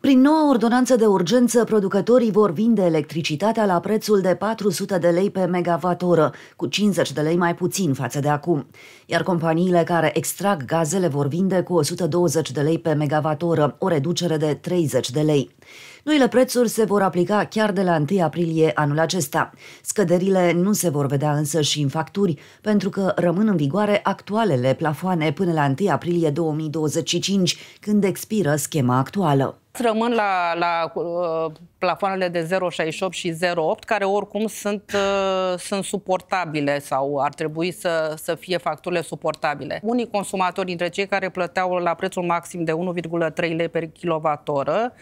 Prin noua ordonanță de urgență, producătorii vor vinde electricitatea la prețul de 400 de lei pe megavatoră, cu 50 de lei mai puțin față de acum, iar companiile care extrag gazele vor vinde cu 120 de lei pe megavatoră, o reducere de 30 de lei. Noile prețuri se vor aplica chiar de la 1 aprilie anul acesta. Scăderile nu se vor vedea însă și în facturi, pentru că rămân în vigoare actualele plafoane până la 1 aprilie 2025, când expiră schema actuală. Rămân la, la uh, plafoanele de 0,68 și 0,8, care oricum sunt, uh, sunt suportabile sau ar trebui să, să fie facturile suportabile. Unii consumatori dintre cei care plăteau la prețul maxim de 1,3 lei per kilowattoră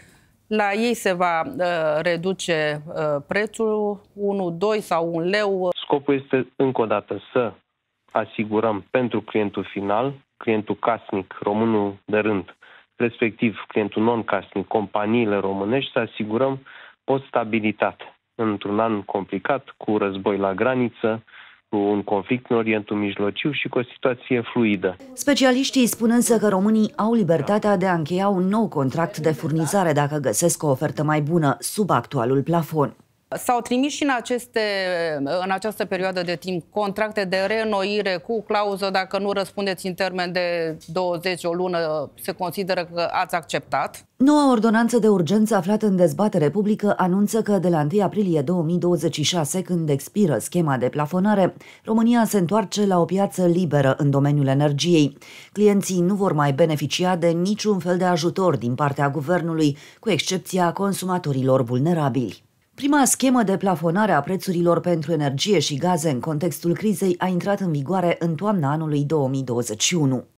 la ei se va uh, reduce uh, prețul 1, 2 sau 1 leu. Scopul este încă o dată să asigurăm pentru clientul final, clientul casnic, românul de rând, respectiv clientul non-casnic, companiile românești, să asigurăm o stabilitate într-un an complicat cu război la graniță, cu un conflict în Orientul Mijlociu și cu o situație fluidă. Specialiștii spun însă că românii au libertatea de a încheia un nou contract de furnizare dacă găsesc o ofertă mai bună sub actualul plafon. S-au trimis și în, aceste, în această perioadă de timp contracte de reînnoire cu clauză dacă nu răspundeți în termen de 20 o lună, se consideră că ați acceptat? Noua ordonanță de urgență aflată în dezbatere publică anunță că de la 1 aprilie 2026, când expiră schema de plafonare, România se întoarce la o piață liberă în domeniul energiei. Clienții nu vor mai beneficia de niciun fel de ajutor din partea guvernului, cu excepția consumatorilor vulnerabili. Prima schemă de plafonare a prețurilor pentru energie și gaze în contextul crizei a intrat în vigoare în toamna anului 2021.